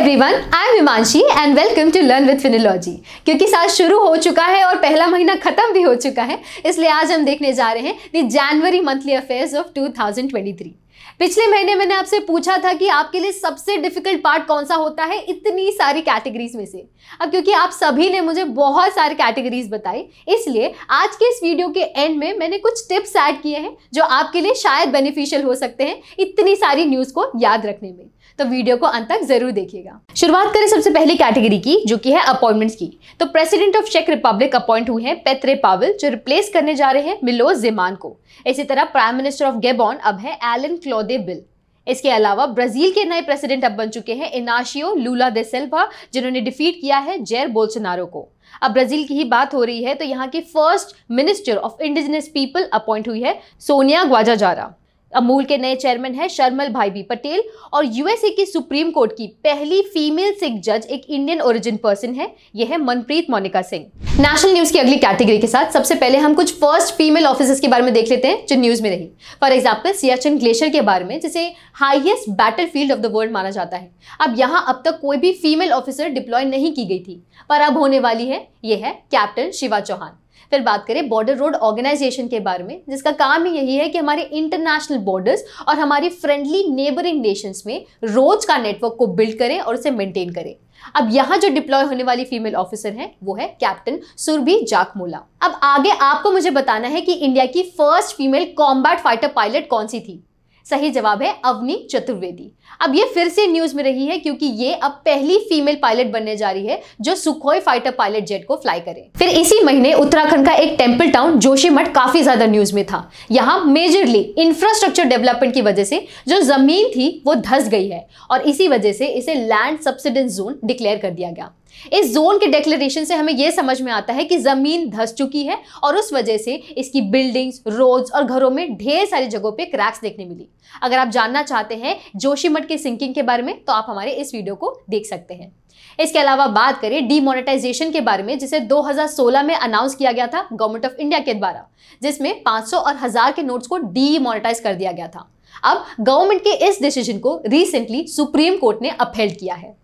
everyone I am Himanshi and welcome to learn with Finology क्योंकि साल शुरू हो चुका है और पहला महीना खत्म भी हो चुका है इसलिए आज हम देखने जा रहे हैं the January monthly affairs of 2023 पिछले महीने मैंने आपसे पूछा था कि आपके लिए सबसे डिफिकल्ट पार्ट कौन सा होता है इतनी सारी कैटेगरीज में से अब क्योंकि आप सभी ने मुझे बहुत सारी कैटेगरीज बताई इसलिए आज के इस वीडियो के एंड में मैंने कुछ टिप्स ऐड किए हैं जो आपके लिए शायद बेनिफिशियल हो सकते हैं इतनी सारी न्यूज़ को याद रखने में तो वीडियो को अंत तक जरूर देखिएगा शुरुआत करें सबसे पहले कैटेगरी की जो कि है अपॉइंटमेंट्स की तो प्रेसिडेंट ऑफ चेक रिपब्लिक अपॉइंट हुए हैं पेत्रे पावल जो रिप्लेस करने जा रहे हैं मिलो जिमान को इसी तरह प्राइम मिनिस्टर ऑफ गेबॉन अब है एलन क्लोदे बिल इसके अलावा ब्राजील के नए प्रेसिडेंट अब बन चुके हैं इनाशियो लूला दे सेल्वा जिन्होंने डिफीट किया है जेर बोल्सनारो को अब ब्राजील की ही बात हो रही है तो यहाँ की first minister of indigenous people appoint हुई है सोनिया ग्वाजाजारा अमूल के नए चेयरमैन हैं शर्मल भाई बी पटेल और यूएसए की सुप्रीम कोर्ट की पहली फीमेल सिख जज एक इंडियन ओरिजिन पर्सन है यह है Manpreet Monica Singh national news की अगली कैटेगरी के साथ सबसे पहले हम कुछ फर्स्ट फीमेल ऑफिसर्स के बारे में देख लेते हैं जो न्यूज में रही फॉर एग्जाम्पल सियाचिन ग्लेशियर के बारे में जिसे highest battlefield of the world माना जाता है अब यहाँ अब तक कोई भी फीमेल ऑफिसर डिप्लॉय नहीं की गई थी पर अब होने वाली है यह है कैप्टन शिवा चौहान फिर बात करें बॉर्डर रोड ऑर्गेनाइजेशन के बारे में जिसका काम ही यही है कि हमारे इंटरनेशनल बॉर्डर्स और हमारी फ्रेंडली नेबरिंग नेशंस में रोज का नेटवर्क को बिल्ड करें और उसे मेंटेन करें अब यहाँ जो डिप्लॉय होने वाली फीमेल ऑफिसर हैं वो है कैप्टन सुरभि जाकमोला अब आगे आपको मुझे बताना है कि इंडिया की first female combat fighter pilot कौन सी थी सही जवाब है अवनी चतुर्वेदी अब ये फिर से न्यूज में रही है क्योंकि ये अब पहली फीमेल पायलट बनने जा रही है जो सुखोई फाइटर पायलट जेट को फ्लाई करे फिर इसी महीने उत्तराखंड का एक टेम्पल टाउन जोशीमठ काफी ज्यादा न्यूज में था यहाँ मेजरली इंफ्रास्ट्रक्चर डेवलपमेंट की वजह से जो जमीन थी वो धस गई है और इसी वजह से इसे लैंड सब्सिडेंस जोन डिक्लेयर कर दिया गया इस जोन के डिक्लेरेशन से हमें यह समझ में आता है कि ज़मीन धस चुकी है और उस वजह से इसकी बिल्डिंग्स रोड्स और घरों में ढेर सारी जगहों पे क्रैक्स देखने मिली अगर आप जानना चाहते हैं जोशीमठ के सिंकिंग के बारे में तो आप हमारे इस वीडियो को देख सकते हैं इसके अलावा बात करें डीमोनेटाइजेशन के बारे में जिसे 2016 में अनाउंस किया गया था गवर्नमेंट ऑफ इंडिया के द्वारा जिसमें 500 और हज़ार के नोट्स को डीमोनेटाइज कर दिया गया था अब गवर्नमेंट के इस डिसीजन को रिसेंटली सुप्रीम कोर्ट ने अपहेल्ड किया है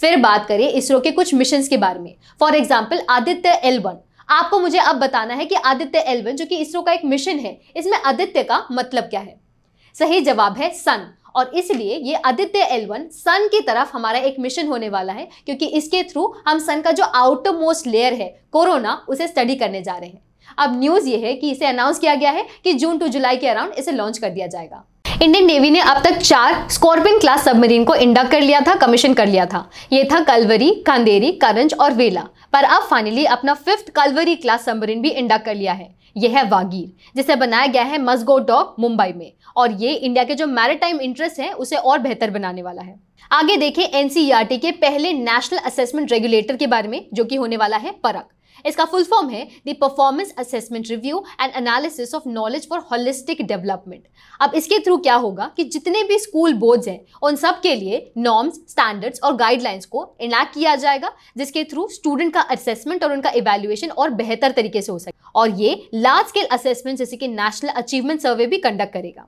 फिर बात करें इसरो के कुछ मिशन के बारे में फॉर एग्जाम्पल आदित्य एल आपको मुझे अब बताना है कि आदित्य एल जो कि इसरो का एक मिशन है इसमें आदित्य का मतलब क्या है सही जवाब है सन और इसलिए ये आदित्य एल वन सन की तरफ हमारा एक मिशन होने वाला है क्योंकि इसके थ्रू हम सन का जो आउटर मोस्ट लेयर है कोरोना उसे स्टडी करने जा रहे हैं अब न्यूज़ ये है कि इसे अनाउंस किया गया है कि जून टू जुलाई के अराउंड इसे लॉन्च कर दिया जाएगा इंडियन नेवी ने अब तक चार स्कॉर्पियन क्लास सबमरीन को इंडक्ट कर लिया था कमीशन कर लिया था ये था कलवरी कांदेरी करंज और वेला पर अब फाइनली अपना फिफ्थ कलवरी क्लास सबमरीन भी इंडक्ट कर लिया है यह है वागीर जिसे बनाया गया है मस्गो डॉक मुंबई में और ये इंडिया के जो मैरिटाइम इंटरेस्ट है उसे और बेहतर बनाने वाला है आगे देखें एनसीईआरटी e के पहले नेशनल असेसमेंट रेगुलेटर के बारे में जो कि होने वाला है परख इसका फुल फॉर्म है the performance assessment review and analysis of knowledge for holistic development अब इसके थ्रू क्या होगा कि जितने भी स्कूल बोर्ड्स हैं उन सब के लिए नॉर्म्स स्टैंडर्ड्स और गाइडलाइंस को इनैक्ट किया जाएगा जिसके थ्रू स्टूडेंट का असेसमेंट और उनका इवेल्युएशन और बेहतर तरीके से हो सके और ये लार्ज स्केल असेसमेंट जैसे कि नेशनल अचीवमेंट सर्वे भी कंडक्ट करेगा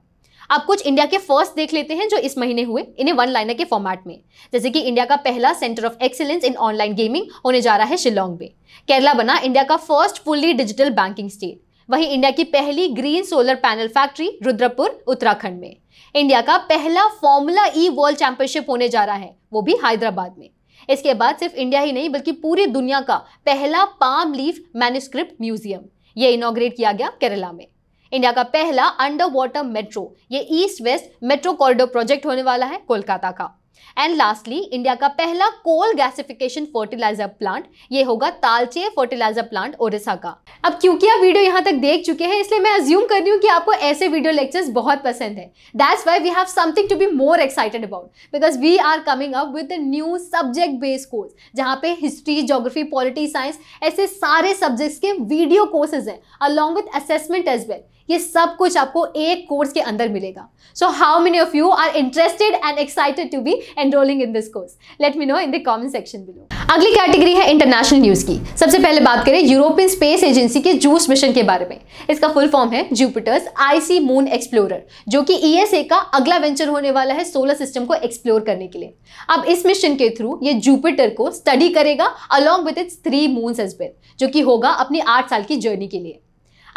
आप कुछ इंडिया के फर्स्ट देख लेते हैं जो इस महीने हुए इन्हें वन लाइनर के फॉर्मेट में जैसे कि इंडिया का पहला centre of excellence in online gaming होने जा रहा है शिलोंग में केरला बना इंडिया का first fully digital banking state वहीं इंडिया की पहली green solar panel factory Rudrapur Uttarakhand में इंडिया का पहला फॉर्मूला ई वर्ल्ड चैंपियनशिप होने जा रहा है वो भी हैदराबाद में इसके बाद सिर्फ इंडिया ही नहीं बल्कि पूरी दुनिया का पहला पाम लीफ मैन्यूस्क्रिप्ट म्यूजियम ये इनोग्रेट किया गया केरला में इंडिया का पहला अंडर वाटर मेट्रो ये east west metro corridor project होने वाला है कोलकाता का एंड लास्टली इंडिया का पहला कोल गैसिफिकेशन फर्टिलाइजर प्लांट ये होगा तालचे फर्टिलाइजर प्लांट ओडिशा का अब क्योंकि आप वीडियो यहाँ तक देख चुके हैं इसलिए मैं अज्यूम कर रही हूं कि आपको ऐसे वीडियो लेक्चर्स बहुत पसंद है that's why we have something to be more excited about because we are coming up with new subject based course जहां पे हिस्ट्री जोग्राफी पॉलिटी साइंस ऐसे सारे सब्जेक्ट्स के वीडियो कोर्सेज हैं along with assessment as well ये सब कुछ आपको एक कोर्स के अंदर मिलेगा so how many of you are interested and excited to be enrolling in this course let me know in the comment section below अगली कैटेगरी है इंटरनेशनल न्यूज़ की सबसे पहले बात करें यूरोपियन स्पेस एजेंसी के जूस मिशन के बारे में इसका फुल फॉर्म है जुपिटर्स आईसी मून एक्सप्लोरर जो कि ईएसए e का अगला वेंचर होने वाला है सोलर सिस्टम को एक्सप्लोर करने के लिए अब इस मिशन के थ्रू ये जुपिटर को स्टडी करेगा along with its three moon as well जो कि होगा अपनी आठ साल की जर्नी के लिए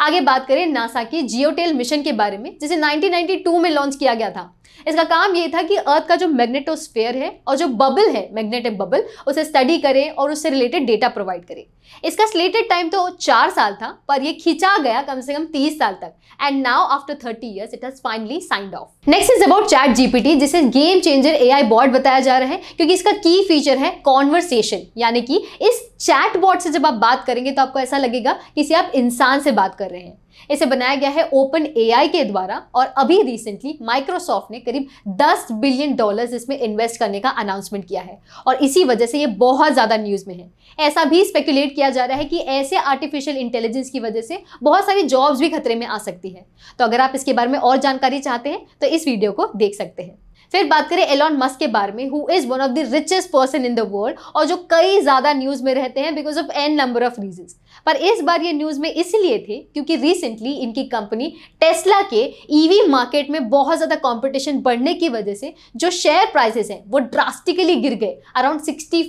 आगे बात करें नासा के जियोटेल मिशन के बारे में जिसे 1992 में लॉन्च किया गया था इसका काम ये था कि अर्थ का जो मैग्नेटोस्फेयर है और जो बबल है मैग्नेटिक बबल उसे स्टडी करें और उससे रिलेटेड डेटा प्रोवाइड करें इसका स्लेटेड टाइम तो चार साल था पर ये खींचा गया कम से कम तीस साल तक and now after thirty years it has finally signed off next is about ChatGPT जिसे game changer A I bot बताया जा रहा है क्योंकि इसका की फीचर है कॉन्वर्सेशन यानी कि इस चैट बॉट से जब आप बात करेंगे तो आपको ऐसा लगेगा कि आप इंसान से बात कर रहे हैं इसे बनाया गया है ओपन एआई के द्वारा और अभी रिसेंटली माइक्रोसॉफ्ट ने करीब 10 बिलियन डॉलर्स इसमें इन्वेस्ट करने का अनाउंसमेंट किया है और इसी वजह से ये बहुत ज़्यादा न्यूज़ में है ऐसा भी स्पेकुलेट किया जा रहा है कि ऐसे आर्टिफिशियल इंटेलिजेंस की वजह से बहुत सारी जॉब्स भी खतरे में आ सकती है तो अगर आप इसके बारे में और जानकारी चाहते हैं तो इस वीडियो को देख सकते हैं फिर बात करें एलॉन मस्क के बारे में who is one of the richest person in the world और जो कई ज़्यादा न्यूज़ में रहते हैं because of an number of reason पर इस बार ये न्यूज़ में इसलिए थे क्योंकि रिसेंटली इनकी कंपनी टेस्ला के ईवी e मार्केट में बहुत ज़्यादा कंपटीशन बढ़ने की वजह से जो शेयर प्राइसेस हैं वो ड्रास्टिकली गिर गए अराउंड सिक्सटी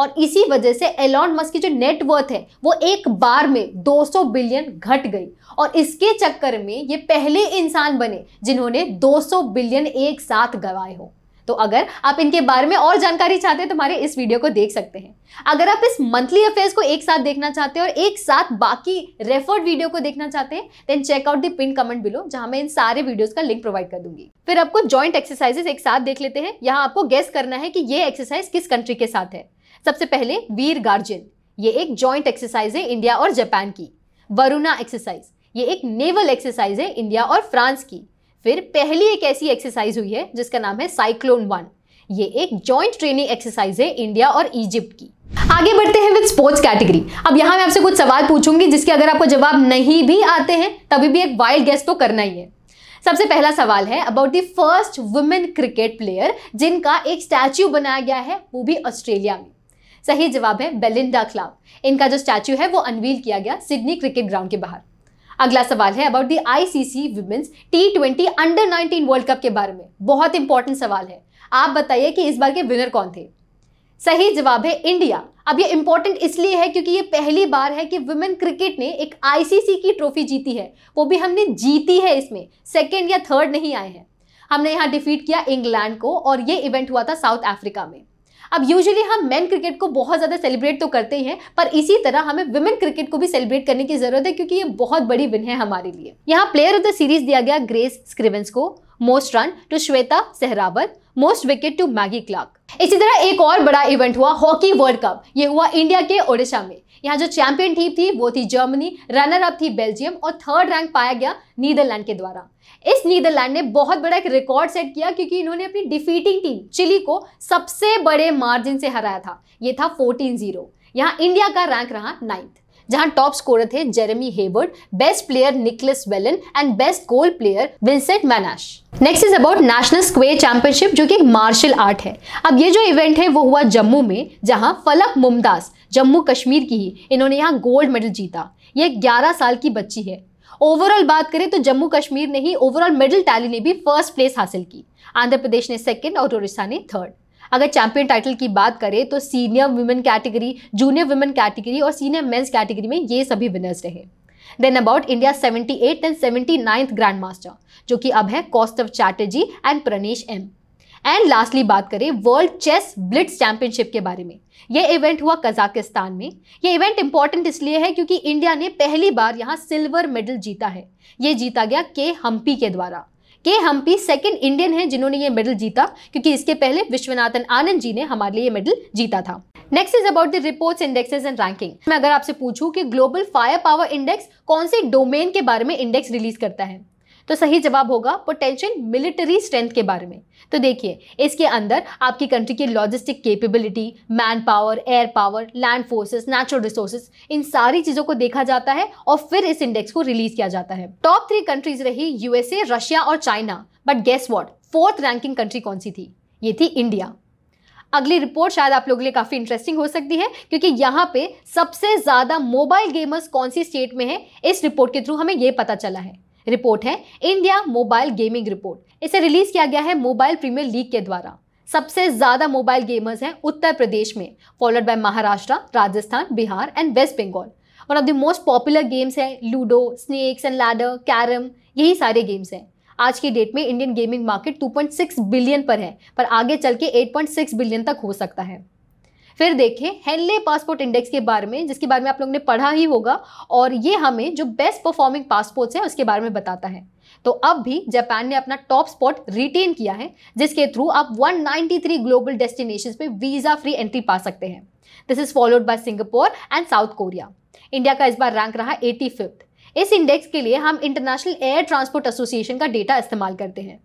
और इसी वजह से एलॉन मस्क की जो नेटवर्थ है वो एक बार में 200 बिलियन घट गई और इसके चक्कर में ये पहले इंसान बने जिन्होंने 200 बिलियन एक साथ गवाए हो तो अगर आप इनके बारे में और जानकारी चाहते हैं तो हमारे इस वीडियो को देख सकते हैं अगर आप इस मंथली अफेयर्स को एक साथ देखना चाहते हैं और एक साथ बाकी रेफर्ड वीडियो को देखना चाहते हैं then check out the pin comment below जहां मैं इन सारे वीडियोस का लिंक प्रोवाइड कर दूंगी फिर आपको ज्वाइंट एक्सरसाइजेस एक साथ देख लेते हैं यहाँ आपको गेस करना है कि ये एक्सरसाइज किस कंट्री के साथ है सबसे पहले वीर गार्जियन ये एक जॉइंट एक्सरसाइज है इंडिया और जापान की वरुणा एक्सरसाइज ये एक नेवल एक्सरसाइज है इंडिया और फ्रांस की फिर पहली एक ऐसी एक्सरसाइज हुई है जिसका नाम है साइक्लोन वन ये एक जॉइंट ट्रेनिंग एक्सरसाइज है इंडिया और इजिप्ट की आगे बढ़ते हैं विद स्पोर्ट्स कैटेगरी अब यहां मैं आपसे कुछ सवाल पूछूंगी जिसके अगर आपको जवाब नहीं भी आते हैं तभी भी एक वाइल्ड गेस्ट तो करना ही है सबसे पहला सवाल है about the first women cricket player जिनका एक स्टैच्यू बनाया गया है वो भी ऑस्ट्रेलिया में सही जवाब है बेलिंडा क्लार्क इनका जो स्टैच्यू है वो अनवील किया गया सिडनी क्रिकेट ग्राउंड के बाहर अगला सवाल है about the ICC women's T twenty under nineteen world cup के बारे में बहुत इंपॉर्टेंट सवाल है आप बताइए कि इस बार के विनर कौन थे सही जवाब है इंडिया अब ये इंपॉर्टेंट इसलिए है क्योंकि ये पहली बार है कि वुमेन क्रिकेट ने एक आईसीसी की ट्रॉफी जीती है वो भी हमने जीती है इसमें सेकेंड या थर्ड नहीं आए हैं हमने यहाँ डिफीट किया इंग्लैंड को और ये इवेंट हुआ था साउथ अफ्रीका में अब यूजुअली हम मेन क्रिकेट को बहुत ज़्यादा सेलिब्रेट तो करते हैं पर इसी तरह हमें वुमेन क्रिकेट को भी सेलिब्रेट करने की ज़रूरत है क्योंकि ये बहुत बड़ी विन है हमारे लिए यहाँ प्लेयर ऑफ द सीरीज दिया गया ग्रेस स्क्रिवेंस को most run to Shweta Sehrawat most wicket to Maggie Clark इसी तरह एक और बड़ा इवेंट हुआ हॉकी वर्ल्ड कप ये हुआ इंडिया के ओडिशा में यहाँ जो चैंपियन टीम थी वो थी जर्मनी रनर अप थी बेल्जियम और थर्ड रैंक पाया गया नीदरलैंड के द्वारा इस नीदरलैंड ने बहुत बड़ा एक रिकॉर्ड सेट किया क्योंकि इन्होंने अपनी डिफीटिंग टीम चिली को सबसे बड़े मार्जिन से हराया था ये था फोर्टीन जीरो यहाँ इंडिया का रैंक रहा नाइन्थ जहां टॉप स्कोर थे Jeremy Hayward best player Niklas Wellen and best goal player Vincent Vanasch next is about national squash championship जो कि एक मार्शल आर्ट है अब ये जो इवेंट है वो हुआ जम्मू में जहां फलक मुमदास जम्मू कश्मीर की ही इन्होंने यहाँ गोल्ड मेडल जीता ये 11 साल की बच्ची है ओवरऑल बात करें तो जम्मू कश्मीर ने ही ओवरऑल मेडल टैली ने भी फर्स्ट प्लेस हासिल की आंध्र प्रदेश ने सेकेंड और उड़ीसा ने थर्ड अगर चैंपियन टाइटल की बात करें तो senior women category junior women category और सीनियर मेन्स कैटेगरी में ये सभी विनर्स रहे then about India seventy eight and seventy ninth grandmaster जो कि अब है Kaustav Chatterjee and Pranesh M and lastly बात करें वर्ल्ड चेस ब्लिट्स चैंपियनशिप के बारे में यह इवेंट हुआ कजाकिस्तान में यह इवेंट इंपॉर्टेंट इसलिए है क्योंकि इंडिया ने पहली बार यहाँ सिल्वर मेडल जीता है ये जीता गया के हम्पी के द्वारा के हम्पी सेकंड इंडियन है जिन्होंने ये मेडल जीता क्योंकि इसके पहले विश्वनाथन आनंद जी ने हमारे लिए मेडल जीता था next is about the reports indexes and ranking मैं अगर आपसे पूछूं कि ग्लोबल फायर पावर इंडेक्स कौन से डोमेन के बारे में इंडेक्स रिलीज करता है तो सही जवाब होगा पोटेंशियल मिलिट्री स्ट्रेंथ के बारे में तो देखिए इसके अंदर आपकी कंट्री की logistic capability manpower air power land forces natural resources इन सारी चीज़ों को देखा जाता है और फिर इस इंडेक्स को रिलीज किया जाता है टॉप थ्री कंट्रीज रही यूएसए रशिया और China but guess what fourth ranking country कौन सी थी ये थी इंडिया अगली रिपोर्ट शायद आप लोगों के लिए काफ़ी इंटरेस्टिंग हो सकती है क्योंकि यहां पे सबसे ज़्यादा मोबाइल गेमर्स कौन सी स्टेट में है इस रिपोर्ट के थ्रू हमें यह पता चला है रिपोर्ट है इंडिया मोबाइल गेमिंग रिपोर्ट इसे रिलीज किया गया है मोबाइल प्रीमियर लीग के द्वारा सबसे ज्यादा मोबाइल गेमर्स हैं उत्तर प्रदेश में followed by Maharashtra Rajasthan Bihar and west Bengal one of the most popular games है Ludo snakes and ladder carrom यही सारे गेम्स हैं आज की डेट में इंडियन गेमिंग मार्केट 2.6 बिलियन पर है पर आगे चल के 8.6 बिलियन तक हो सकता है फिर देखें हेनले पासपोर्ट इंडेक्स के बारे में जिसके बारे में आप लोग ने पढ़ा ही होगा और ये हमें जो बेस्ट परफॉर्मिंग पासपोर्ट्स है उसके बारे में बताता है तो अब भी जापान ने अपना टॉप स्पॉट रिटेन किया है जिसके थ्रू आप 193 ग्लोबल डेस्टिनेशन पे वीज़ा फ्री एंट्री पा सकते हैं this is followed by Singapore and South Korea India का इस बार रैंक रहा एटी इस इंडेक्स के लिए हम इंटरनेशनल एयर ट्रांसपोर्ट एसोसिएशन का डेटा इस्तेमाल करते हैं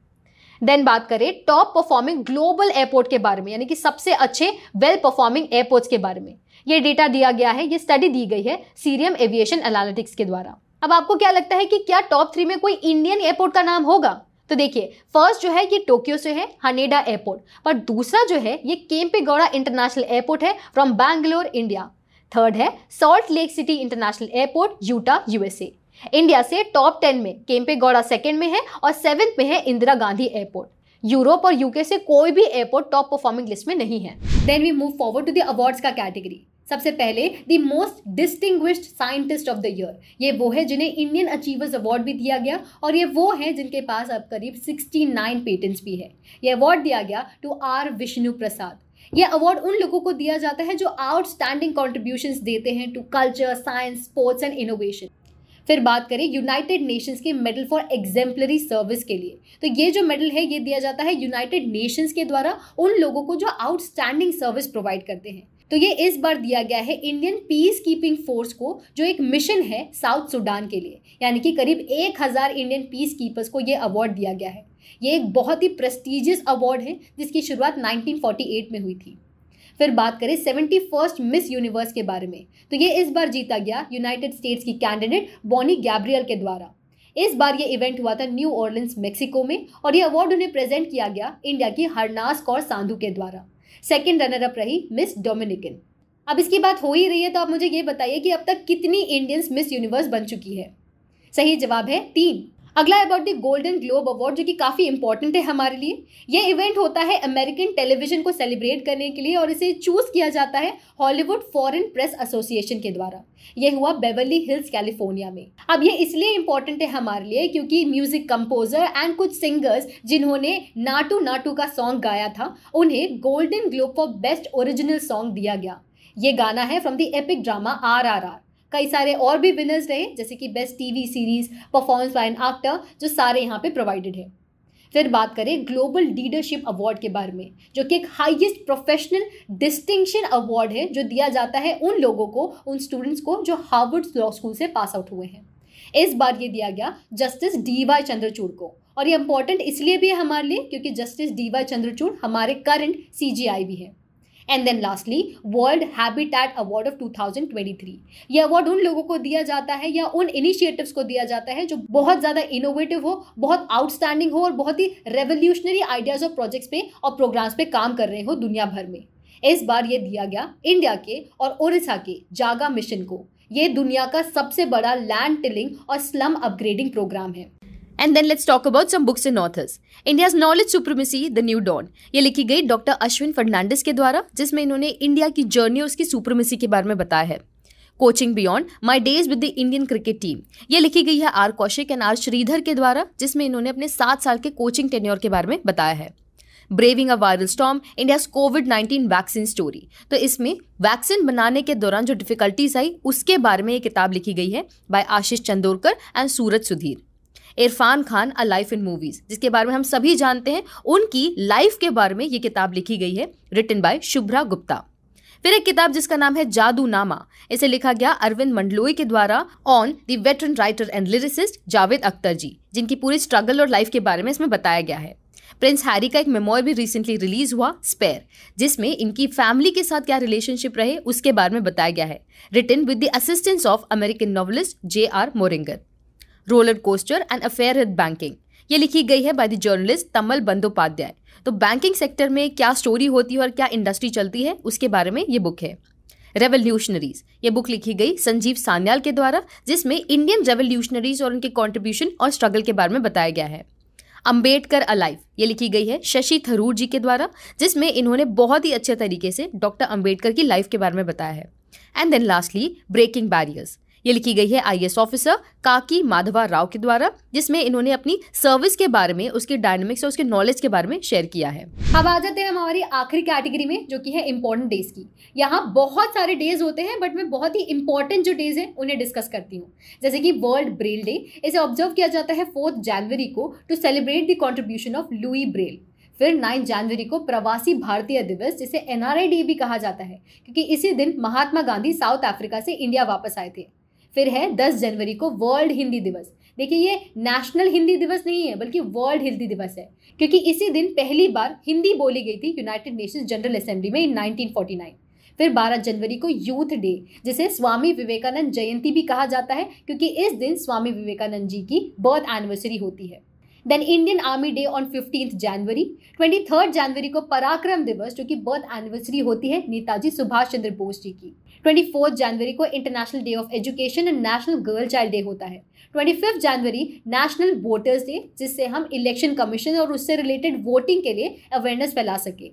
देन बात करें टॉप परफॉर्मिंग ग्लोबल एयरपोर्ट के बारे में यानी कि सबसे अच्छे वेल परफॉर्मिंग एयरपोर्ट्स के बारे में ये डेटा दिया गया है ये स्टडी दी गई है सीरियम एविएशन एनालिटिक्स के द्वारा अब आपको क्या लगता है कि क्या टॉप थ्री में कोई इंडियन एयरपोर्ट का नाम होगा तो देखिए फर्स्ट जो है ये टोक्यो से है हनेडा एयरपोर्ट पर दूसरा जो है ये गौड़ा इंटरनेशनल एयरपोर्ट है फ्रॉम बैंगलोर इंडिया थर्ड है Salt Lake City international airport Utah USA India से टॉप टेन में केम्पे गौड़ा सेकेंड में है और सेवेंथ में है इंदिरा गांधी एयरपोर्ट यूरोप और यूके से कोई भी एयरपोर्ट टॉप परफॉर्मिंग लिस्ट में नहीं है then we move forward to the awards का कैटेगरी सबसे पहले the most distinguished scientist of the year ये वो है जिन्हें इंडियन अचीवर्स अवार्ड भी दिया गया और ये वो है जिनके पास अब करीब 69 पेटेंट्स भी है ये अवार्ड दिया गया टू आर विष्णु प्रसाद ये अवार्ड उन लोगों को दिया जाता है जो आउटस्टैंडिंग कॉन्ट्रीब्यूशन देते हैं to culture science sports and innovation फिर बात करें यूनाइटेड नेशंस के मेडल फॉर एग्जेम्पलरी सर्विस के लिए तो ये जो मेडल है ये दिया जाता है यूनाइटेड नेशंस के द्वारा उन लोगों को जो आउटस्टैंडिंग सर्विस प्रोवाइड करते हैं तो ये इस बार दिया गया है इंडियन पीस कीपिंग फोर्स को जो एक मिशन है साउथ सूडान के लिए यानी कि करीब एक हज़ार इंडियन पीस कीपर्स को ये अवार्ड दिया गया है ये एक बहुत ही प्रेस्टिजियस अवार्ड है जिसकी शुरुआत 1948 में हुई थी फिर बात करें सेवेंटी फर्स्ट मिस यूनिवर्स के बारे में तो ये इस बार जीता गया यूनाइटेड स्टेट्स की कैंडिडेट बॉनी गैब्रियल के द्वारा इस बार ये इवेंट हुआ था न्यू ऑर्लिन्स मेक्सिको में और ये अवार्ड उन्हें प्रेजेंट किया गया इंडिया की हरनास कौर सांधु के द्वारा सेकेंड रनर अप रही मिस डोमिनिकन अब इसकी बात हो ही रही है तो आप मुझे ये बताइए कि अब तक कितनी इंडियंस मिस यूनिवर्स बन चुकी है सही जवाब है तीन अगला about the golden globe award जो कि काफ़ी इंपॉर्टेंट है हमारे लिए यह इवेंट होता है अमेरिकन टेलीविजन को सेलिब्रेट करने के लिए और इसे चूज़ किया जाता है हॉलीवुड फॉरेन प्रेस एसोसिएशन के द्वारा यह हुआ बेवली हिल्स कैलिफोर्निया में अब यह इसलिए इंपॉर्टेंट है हमारे लिए क्योंकि म्यूजिक कंपोजर एंड कुछ सिंगर्स जिन्होंने नाटू नाटू का सॉन्ग गाया था उन्हें golden globe for best original song दिया गया ये गाना है from the epic drama R R R कई सारे और भी विनर्स रहे जैसे कि best TV series performance by an actor जो सारे यहाँ पे प्रोवाइडेड है फिर बात करें ग्लोबल लीडरशिप अवार्ड के बारे में जो कि एक हाईएस्ट प्रोफेशनल डिस्टिंक्शन अवार्ड है जो दिया जाता है उन लोगों को उन स्टूडेंट्स को जो हार्वर्ड लॉ स्कूल से पास आउट हुए हैं इस बार ये दिया गया जस्टिस डी वाई चंद्रचूड़ को और ये इंपॉर्टेंट इसलिए भी है हमारे लिए क्योंकि जस्टिस डी वाई चंद्रचूड़ हमारे करंट सी भी है and then lastly world habitat award of 2023 यह अवार्ड उन लोगों को दिया जाता है या उन इनिशिएटिव्स को दिया जाता है जो बहुत ज़्यादा इनोवेटिव हो बहुत आउटस्टैंडिंग हो और बहुत ही रेवोल्यूशनरी आइडियाज़ और प्रोजेक्ट्स पे और प्रोग्राम्स पे काम कर रहे हो दुनिया भर में इस बार ये दिया गया इंडिया के और ओडिशा के जागा मिशन को ये दुनिया का सबसे बड़ा लैंड टिलिंग और स्लम अपग्रेडिंग प्रोग्राम है and then let's talk about some books and authors India's knowledge supremacy the new dawn ये लिखी गई डॉक्टर अश्विन फर्नांडिस के द्वारा जिसमें इन्होंने इंडिया की जर्नी और उसकी सुप्रीमेसी के बारे में बताया है coaching beyond my days with the Indian cricket team ये लिखी गई है R Kaushik and R Sridhar के द्वारा जिसमें इन्होंने अपने सात साल के कोचिंग टेन्योर के बारे में बताया है braving a viral storm India's covid nineteen vaccine story तो इसमें वैक्सीन बनाने के दौरान जो डिफिकल्टीज आई उसके बारे में ये किताब लिखी गई है by Ashish Chandorkar and Suraj Sudhir Irfan Khan a life in movies जिसके बारे में हम सभी जानते हैं उनकी लाइफ के बारे में ये किताब लिखी गई है रिटन बाय शुभ्रा गुप्ता फिर एक किताब जिसका नाम है जादू नामा इसे लिखा गया अरविंद मंडलोई के द्वारा on the veteran writer and lyricist Javed Akhtar ji जिनकी पूरी स्ट्रगल और लाइफ के बारे में इसमें बताया गया है प्रिंस हैरी का एक मेमोर भी रिसेंटली रिलीज हुआ स्पेयर जिसमें इनकी फैमिली के साथ क्या रिलेशनशिप रहे उसके बारे में बताया गया है written with the assistance of American novelist J R Moehringer roller coaster and affair with banking ये लिखी गई है by the journalist Tamal Bandyopadhyay तो बैंकिंग सेक्टर में क्या स्टोरी होती है और क्या इंडस्ट्री चलती है उसके बारे में ये बुक है रेवोल्यूशनरीज ये बुक लिखी गई संजीव सान्याल के द्वारा जिसमें इंडियन रेवोल्यूशनरीज और उनके कॉन्ट्रीब्यूशन और स्ट्रगल के बारे में बताया गया है अम्बेडकर अलाइव ये लिखी गई है शशि थरूर जी के द्वारा जिसमें इन्होंने बहुत ही अच्छे तरीके से डॉक्टर अम्बेडकर की लाइफ के बारे में बताया है and then lastly breaking barriers ये लिखी गई है आईएएस ऑफिसर काकी माधवा राव के द्वारा जिसमें इन्होंने अपनी सर्विस के बारे में उसके डायनेमिक्स और उसके नॉलेज के बारे में शेयर किया है अब आ जाते हैं हमारी आखिरी कैटेगरी में जो कि है इम्पोर्टेंट डेज की यहाँ बहुत सारे डेज होते हैं बट मैं बहुत ही इंपॉर्टेंट जो डेज है उन्हें डिस्कस करती हूँ जैसे कि वर्ल्ड ब्रेल डे इसे ऑब्जर्व किया जाता है फोर्थ जनवरी को to celebrate the contribution of Louis Braille फिर 9 जनवरी को प्रवासी भारतीय दिवस जिसे एनआरआई डे भी कहा जाता है क्योंकि इसी दिन महात्मा गांधी साउथ अफ्रीका से इंडिया वापस आए थे फिर है दस जनवरी को वर्ल्ड हिंदी दिवस देखिए ये नेशनल हिंदी दिवस नहीं है बल्कि वर्ल्ड हिंदी दिवस है क्योंकि इसी दिन पहली बार हिंदी बोली गई थी यूनाइटेड नेशंस जनरल असेंबली में इन 1949 फिर 12 जनवरी को यूथ डे जिसे स्वामी विवेकानंद जयंती भी कहा जाता है क्योंकि इस दिन स्वामी विवेकानंद जी की बर्थ एनिवर्सरी होती है then Indian Army Day on fifteenth January twenty third January को पराक्रम दिवस जो कि बर्थ एनिवर्सरी होती है नेताजी सुभाष चंद्र बोस जी की ट्वेंटी जनवरी को international day of education and national girl child day होता है twenty fifth January national voters day जिससे हम इलेक्शन कमीशन और उससे रिलेटेड वोटिंग के लिए अवेयरनेस फैला सकें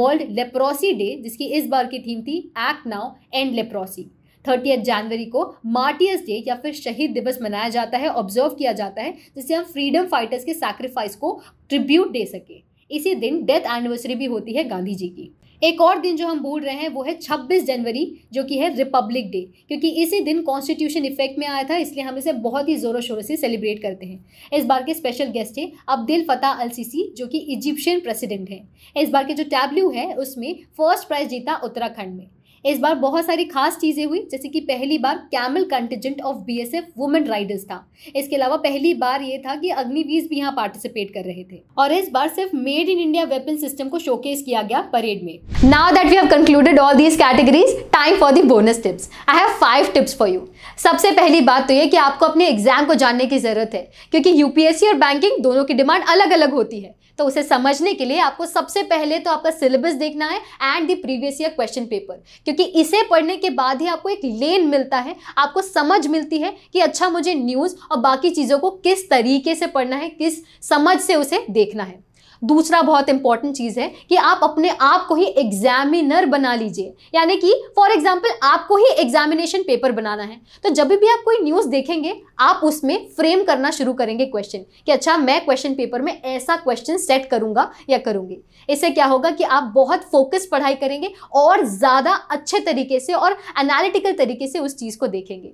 वर्ल्ड लेप्रोसी डे जिसकी इस बार की थीम थी act now end leprosy thirty January को मार्टियर्स डे या फिर शहीद दिवस मनाया जाता है ऑब्जर्व किया जाता है जिससे हम फ्रीडम फाइटर्स के सैक्रिफाइस को ट्रिब्यूट दे सकें इसी दिन डेथ एनिवर्सरी भी होती है गांधी जी की एक और दिन जो हम भूल रहे हैं वो है छब्बीस जनवरी जो कि है रिपब्लिक डे क्योंकि इसी दिन कॉन्स्टिट्यूशन इफेक्ट में आया था इसलिए हम इसे बहुत ही ज़ोरों शोरों से सेलिब्रेट करते हैं इस बार के स्पेशल गेस्ट है अब्दुल फताह अल सीसी जो कि इजिप्शियन प्रेसिडेंट हैं इस बार के जो टैबल्यू है उसमें फर्स्ट प्राइज़ जीता उत्तराखंड में इस बार बहुत सारी खास चीज़ें हुई जैसे कि पहली बार camel contingent of B S F women riders था इसके अलावा पहली बार ये था कि अग्निवीज भी यहाँ पार्टिसिपेट कर रहे थे और इस बार सिर्फ made in India weapon system को शोकेस किया गया परेड में now that we have concluded all these categories time for the bonus tips I have five tips for you सबसे पहली बात तो ये कि आपको अपने एग्जाम को जानने की जरूरत है क्योंकि यूपीएससी और बैंकिंग दोनों की डिमांड अलग अलग होती है तो उसे समझने के लिए आपको सबसे पहले तो आपका सिलेबस देखना है and the previous year question paper क्योंकि इसे पढ़ने के बाद ही आपको एक लेन मिलता है आपको समझ मिलती है कि अच्छा मुझे न्यूज़ और बाकी चीज़ों को किस तरीके से पढ़ना है किस समझ से उसे देखना है दूसरा बहुत इंपॉर्टेंट चीज़ है कि आप अपने आप को ही एग्जामिनर बना लीजिए यानी कि फॉर एग्जाम्पल आपको ही एग्जामिनेशन पेपर बनाना है तो जब भी आप कोई न्यूज़ देखेंगे आप उसमें फ्रेम करना शुरू करेंगे क्वेश्चन कि अच्छा मैं क्वेश्चन पेपर में ऐसा क्वेश्चन सेट करूंगा या करूंगी इससे क्या होगा कि आप बहुत फोकस पढ़ाई करेंगे और ज़्यादा अच्छे तरीके से और एनालिटिकल तरीके से उस चीज़ को देखेंगे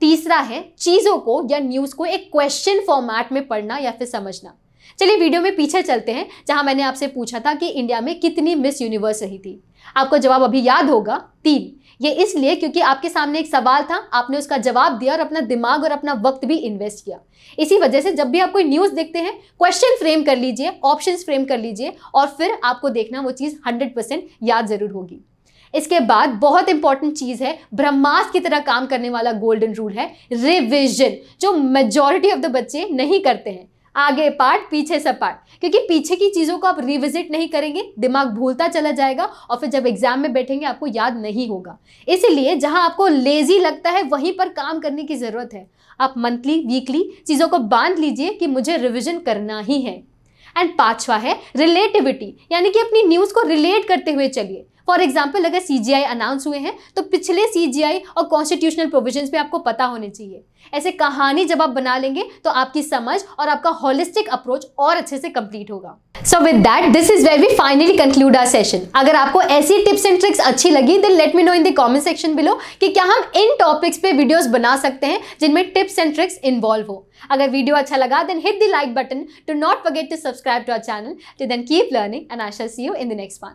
तीसरा है चीज़ों को या न्यूज़ को एक क्वेश्चन फॉर्मेट में पढ़ना या फिर समझना चलिए वीडियो में पीछे चलते हैं जहां मैंने आपसे पूछा था कि इंडिया में कितनी मिस यूनिवर्स रही थी आपको जवाब अभी याद होगा तीन ये इसलिए क्योंकि आपके सामने एक सवाल था आपने उसका जवाब दिया और अपना दिमाग और अपना वक्त भी इन्वेस्ट किया इसी वजह से जब भी आप कोई न्यूज़ देखते हैं क्वेश्चन फ्रेम कर लीजिए ऑप्शन फ्रेम कर लीजिए और फिर आपको देखना वो चीज़ हंड्रेड याद ज़रूर होगी इसके बाद बहुत इंपॉर्टेंट चीज़ है ब्रह्मास्त्र की तरह काम करने वाला गोल्डन रूल है रिविजन जो मेजॉरिटी ऑफ द बच्चे नहीं करते हैं आगे पार्ट पीछे सब पार्ट क्योंकि पीछे की चीज़ों को आप रिविजिट नहीं करेंगे दिमाग भूलता चला जाएगा और फिर जब एग्जाम में बैठेंगे आपको याद नहीं होगा इसीलिए जहाँ आपको लेजी लगता है वहीं पर काम करने की ज़रूरत है आप मंथली वीकली चीज़ों को बांध लीजिए कि मुझे रिविजन करना ही है एंड पांचवा है रिलेटिविटी यानी कि अपनी न्यूज़ को रिलेट करते हुए चलिए फॉर एग्जाम्पल अगर सी जी आई अनाउंस हुए हैं तो पिछले सी जी आई और कॉन्स्टिट्यूशनल प्रोविजन में आपको पता होने चाहिए ऐसे कहानी जब आप बना लेंगे तो आपकी समझ और आपका होलिस्टिक अप्रोच और अच्छे से कंप्लीट होगा so with that this is where we finally conclude our session अगर आपको ऐसी टिप्स एंड ट्रिक्स अच्छी लगी then let me know in the comment section below कि क्या हम इन टॉपिक्स पे वीडियोस बना सकते हैं जिनमें टिप्स एंड ट्रिक्स इन्वॉल्व हो अगर वीडियो अच्छा लगा then hit the like button to not forget to subscribe to our channel to then keep learning and I see you in the next one